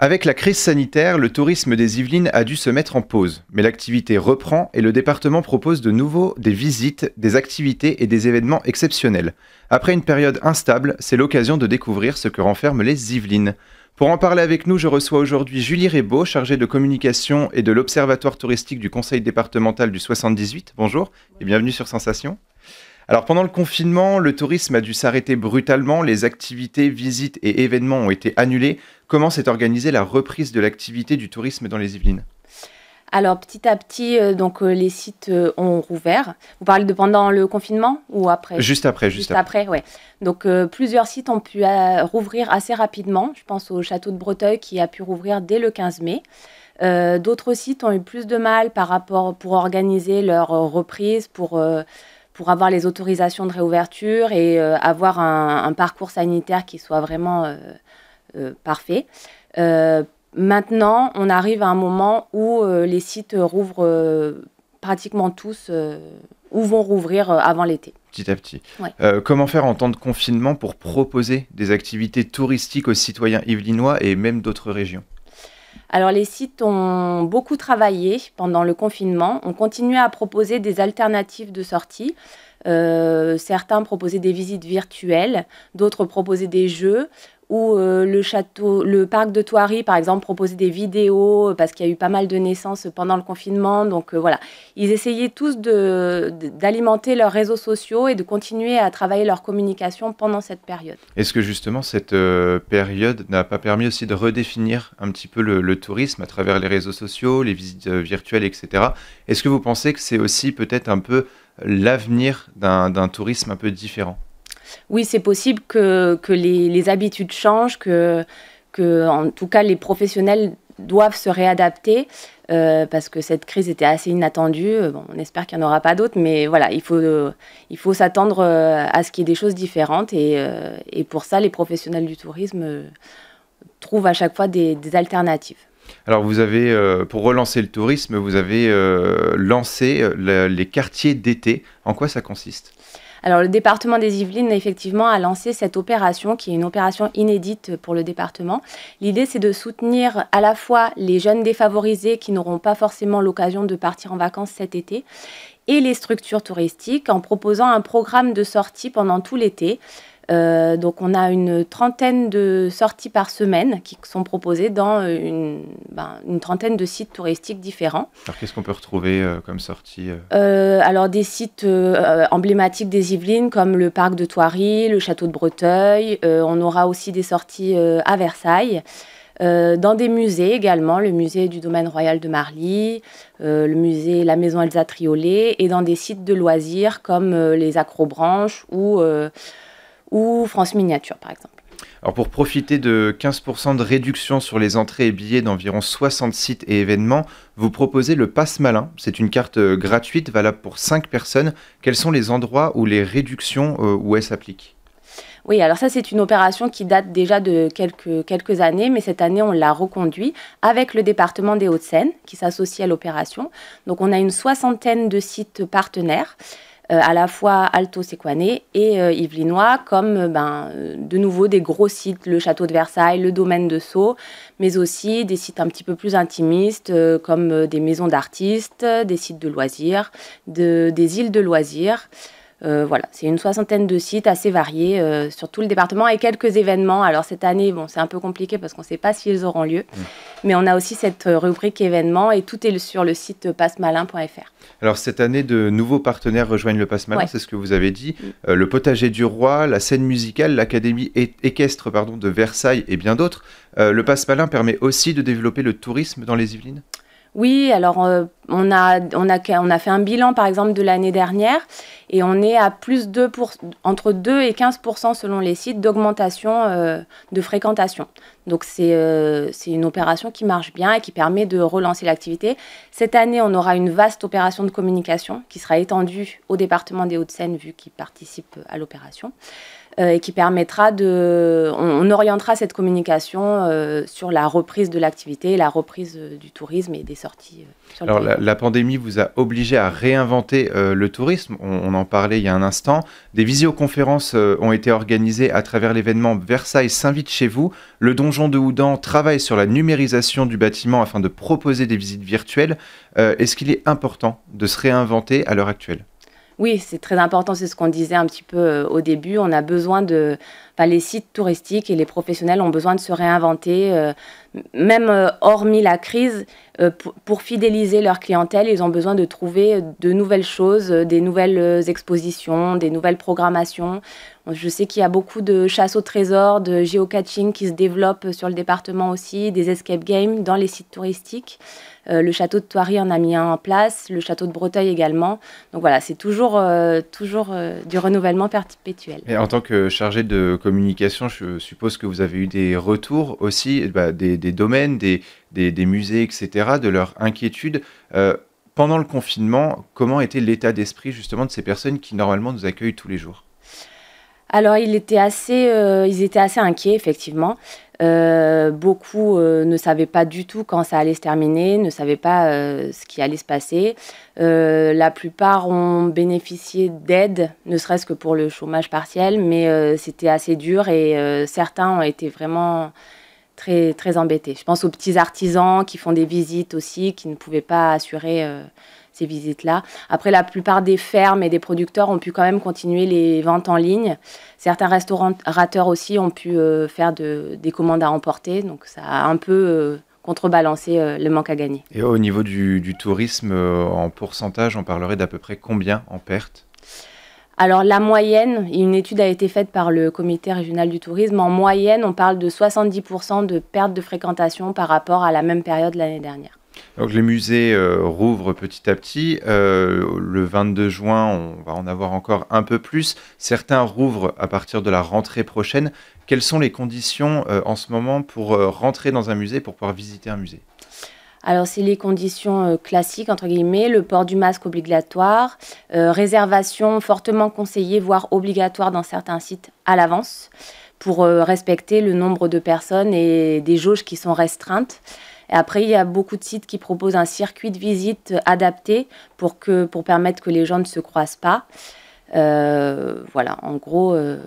Avec la crise sanitaire, le tourisme des Yvelines a dû se mettre en pause, mais l'activité reprend et le département propose de nouveau des visites, des activités et des événements exceptionnels. Après une période instable, c'est l'occasion de découvrir ce que renferment les Yvelines. Pour en parler avec nous, je reçois aujourd'hui Julie Rebaud, chargée de communication et de l'Observatoire touristique du Conseil départemental du 78. Bonjour et bienvenue sur Sensation. Alors pendant le confinement, le tourisme a dû s'arrêter brutalement, les activités, visites et événements ont été annulés. Comment s'est organisée la reprise de l'activité du tourisme dans les Yvelines alors petit à petit, euh, donc euh, les sites euh, ont rouvert. Vous parlez de pendant le confinement ou après Juste après, juste, après. ouais. Donc plusieurs sites ont pu rouvrir assez rapidement. Je pense au château de Breteuil qui a pu rouvrir dès le 15 mai. D'autres sites ont eu plus de mal par rapport pour organiser leur reprise, pour pour avoir les autorisations de réouverture et euh, avoir un, parcours sanitaire qui soit vraiment euh, euh, parfait. maintenant, on arrive à un moment où les sites rouvrent pratiquement tous ou vont rouvrir avant l'été. Petit à petit. comment faire en temps de confinement pour proposer des activités touristiques aux citoyens yvelinois et même d'autres régions alors les sites ont beaucoup travaillé pendant le confinement, ont continué à proposer des alternatives de sortie. Euh, certains proposaient des visites virtuelles, d'autres proposaient des jeux où euh, le château, le parc de Thoiry, par exemple, proposait des vidéos euh, parce qu'il y a eu pas mal de naissances pendant le confinement. Donc euh, voilà, ils essayaient tous d'alimenter leurs réseaux sociaux et de continuer à travailler leur communication pendant cette période. Est-ce que justement cette période n'a pas permis aussi de redéfinir un petit peu le, tourisme à travers les réseaux sociaux, les visites virtuelles, etc. Est-ce que vous pensez que c'est aussi peut-être un peu l'avenir d'un tourisme un peu différent oui, c'est possible que, les, habitudes changent, que, que, en tout cas, les professionnels doivent se réadapter euh, parce que cette crise était assez inattendue. Euh, on espère qu'il n'y en aura pas d'autres, mais voilà, il faut, euh, il faut s'attendre à ce qu'il y ait des choses différentes. Et, pour ça, les professionnels du tourisme trouvent à chaque fois des alternatives. Alors vous avez, euh, pour relancer le tourisme, vous avez euh, lancé euh, les quartiers d'été. En quoi ça consiste alors le département des Yvelines, effectivement, a lancé cette opération qui est une opération inédite pour le département. L'idée, c'est de soutenir à la fois les jeunes défavorisés qui n'auront pas forcément l'occasion de partir en vacances cet été et les structures touristiques en proposant un programme de sortie pendant tout l'été euh, donc on a une trentaine de sorties par semaine qui sont proposées dans euh, une, ben, une trentaine de sites touristiques différents. Alors qu'est-ce qu'on peut retrouver euh, comme sorties Alors des sites emblématiques des Yvelines comme le parc de Thoiry, le château de Breteuil. on aura aussi des sorties à Versailles. dans des musées également, le musée du domaine royal de Marly, le musée La Maison Elsa Triolet, et dans des sites de loisirs comme les Acrobranches ou ou France Miniature, par exemple. Alors pour profiter de 15% de réduction sur les entrées et billets d'environ 60 sites et événements, vous proposez le Passe Malin. C'est une carte euh, gratuite valable pour 5 personnes. Quels sont les endroits où les réductions euh, où elles s'appliquent oui, alors ça, c'est une opération qui date déjà de quelques, quelques années, mais cette année, on l'a reconduit avec le département des Hauts-de-Seine qui s'associe à l'opération. Donc, on a une soixantaine de sites partenaires euh, à la fois alto Sequané et euh, yvelinois, comme euh, ben, de nouveau des gros sites, le château de Versailles, le domaine de Sceaux, mais aussi des sites un petit peu plus intimistes, comme des maisons d'artistes, des sites de loisirs, des îles de loisirs. voilà, c'est une soixantaine de sites assez variés sur tout le département et quelques événements. Alors cette année, bon, c'est un peu compliqué parce qu'on ne sait pas s'ils auront lieu. Mm. Mais on a aussi cette euh, rubrique événements et tout est sur le site passemalin.fr. Alors cette année, de nouveaux partenaires rejoignent le Passe Malin, c'est ce que vous avez dit. Mm. Euh, le Potager du Roi, la scène musicale, l'Académie équestre pardon, de Versailles et bien d'autres. Euh, le Passe Malin permet aussi de développer le tourisme dans les Yvelines oui, alors euh, on, a, on, a, fait un bilan par exemple de l'année dernière et on est à plus de pour, entre 2 et 15 selon les sites d'augmentation euh, de fréquentation. Donc euh, c'est une opération qui marche bien et qui permet de relancer l'activité. Cette année, on aura une vaste opération de communication qui sera étendue au département des Hauts-de-Seine vu qu'ils participent à l'opération. Euh, et qui permettra de... On, orientera cette communication euh, sur la reprise de l'activité, la reprise euh, du tourisme et des sorties. Sur Alors la, pandémie vous a obligé à réinventer le tourisme, on, en parlait il y a un instant. Des visioconférences ont été organisées à travers l'événement Versailles s'invite chez vous. Le donjon de Houdan travaille sur la numérisation du bâtiment afin de proposer des visites virtuelles. Est-ce qu'il est important de se réinventer à l'heure actuelle oui, c'est très important, c'est ce qu'on disait un petit peu euh, au début. On a besoin de, les sites touristiques et les professionnels ont besoin de se réinventer, euh, même euh, hormis la crise, euh, pour, fidéliser leur clientèle, ils ont besoin de trouver de nouvelles choses, des nouvelles expositions, des nouvelles programmations. Je sais qu'il y a beaucoup de chasse au trésor, de geocaching qui se développent sur le département aussi, des escape games dans les sites touristiques. le château de Toiry en a mis un en place, le château de Breteuil également. Donc voilà, c'est toujours, toujours du renouvellement perpétuel. Et en tant que chargé de je suppose que vous avez eu des retours aussi bah, des, domaines, des, des, musées, etc., de leur inquiétude. Euh, pendant le confinement, comment était l'état d'esprit justement de ces personnes qui normalement nous accueillent tous les jours alors, il assez, euh, ils étaient assez inquiets, effectivement. Euh, beaucoup euh, ne savaient pas du tout quand ça allait se terminer, ne savaient pas euh, ce qui allait se passer. la plupart ont bénéficié d'aide, ne serait-ce que pour le chômage partiel, mais c'était assez dur et certains ont été vraiment très, très embêtés. Je pense aux petits artisans qui font des visites aussi, qui ne pouvaient pas assurer ces visites-là. Après, la plupart des fermes et des producteurs ont pu quand même continuer les ventes en ligne. Certains restaurateurs aussi ont pu euh, faire de, des commandes à emporter, donc ça a un peu euh, contrebalancé euh, le manque à gagner. Et au niveau du, du tourisme, en pourcentage, on parlerait d'à peu près combien en perte alors la moyenne, une étude a été faite par le comité régional du tourisme, en moyenne on parle de 70% de perte de fréquentation par rapport à la même période l'année dernière les musées euh, rouvrent petit à petit. Euh, le 22 juin, on va en avoir encore un peu plus. Certains rouvrent à partir de la rentrée prochaine. Quelles sont les conditions euh, en ce moment pour rentrer dans un musée, pour pouvoir visiter un musée alors, c'est les conditions classiques, entre guillemets, le port du masque obligatoire, réservation fortement conseillée, voire obligatoire dans certains sites à l'avance, pour respecter le nombre de personnes et des jauges qui sont restreintes. Et après, il y a beaucoup de sites qui proposent un circuit de visite adapté pour, que, pour permettre que les gens ne se croisent pas. Euh, voilà, en gros. Euh,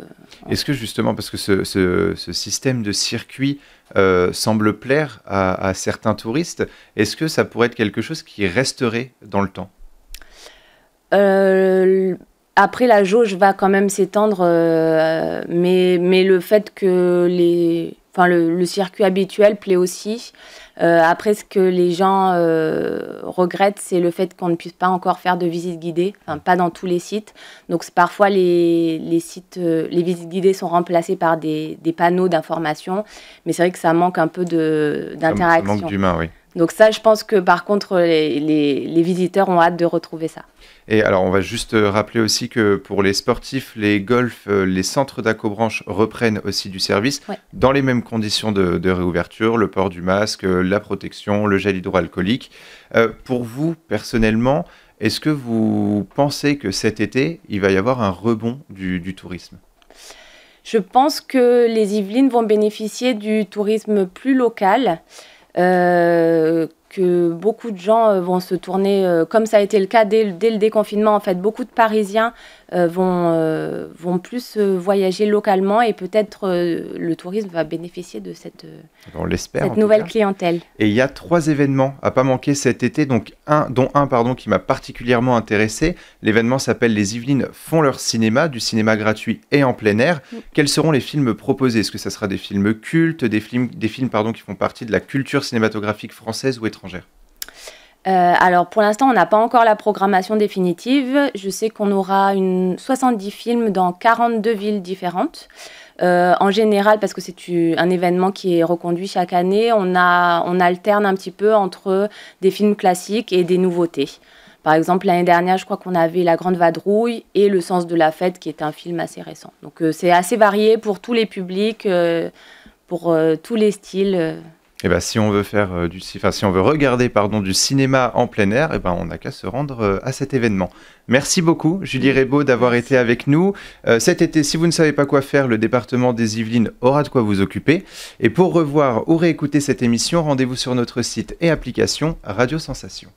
est-ce que justement, parce que ce, système de circuit euh, semble plaire à certains touristes, est-ce que ça pourrait être quelque chose qui resterait dans le temps après, la jauge va quand même s'étendre, euh, mais, mais le fait que les, enfin, le, circuit habituel plaît aussi. Euh, après, ce que les gens euh, regrettent, c'est le fait qu'on ne puisse pas encore faire de visites guidées, enfin, pas dans tous les sites. Donc, parfois, les, les sites, les visites guidées sont remplacées par des, des panneaux d'information, mais c'est vrai que ça manque un peu d'interaction. Ça manque d'humain, oui. Donc ça, je pense que par contre, les, visiteurs ont hâte de retrouver ça. Et alors, on va juste euh, rappeler aussi que pour les sportifs, les golfs, euh, les centres d'AcoBranche reprennent aussi du service dans les mêmes conditions de, réouverture, le port du masque, euh, la protection, le gel hydroalcoolique. pour vous, personnellement, est-ce que vous pensez que cet été, il va y avoir un rebond du tourisme Je pense que les Yvelines vont bénéficier du tourisme plus local euh, que beaucoup de gens euh, vont se tourner, euh, comme ça a été le cas dès, le déconfinement. En fait, beaucoup de Parisiens euh, vont, vont plus voyager localement et peut-être le tourisme va bénéficier de cette, nouvelle clientèle. Et il y a trois événements à pas manquer cet été, donc un, dont un pardon, qui m'a particulièrement intéressé. L'événement s'appelle Les Yvelines font leur cinéma, du cinéma gratuit et en plein air. Mm. Quels seront les films proposés Est-ce que ça sera des films cultes, des films, des films pardon, qui font partie de la culture cinématographique française ou étrangère euh, alors pour l'instant, on n'a pas encore la programmation définitive. Je sais qu'on aura une 70 films dans 42 villes différentes. Euh, en général, parce que c'est un événement qui est reconduit chaque année, on, a, on alterne un petit peu entre des films classiques et des nouveautés. Par exemple, l'année dernière, je crois qu'on avait La Grande Vadrouille et Le Sens de la Fête, qui est un film assez récent. Donc euh, c'est assez varié pour tous les publics, pour tous les styles. Eh ben, si on veut faire euh, du, si on veut regarder pardon du cinéma en plein air, eh ben, on n'a qu'à se rendre euh, à cet événement. Merci beaucoup, Julie Rebaud, d'avoir été avec nous. Euh, cet été, si vous ne savez pas quoi faire, le département des Yvelines aura de quoi vous occuper. Et pour revoir ou réécouter cette émission, rendez-vous sur notre site et application Radio Sensation.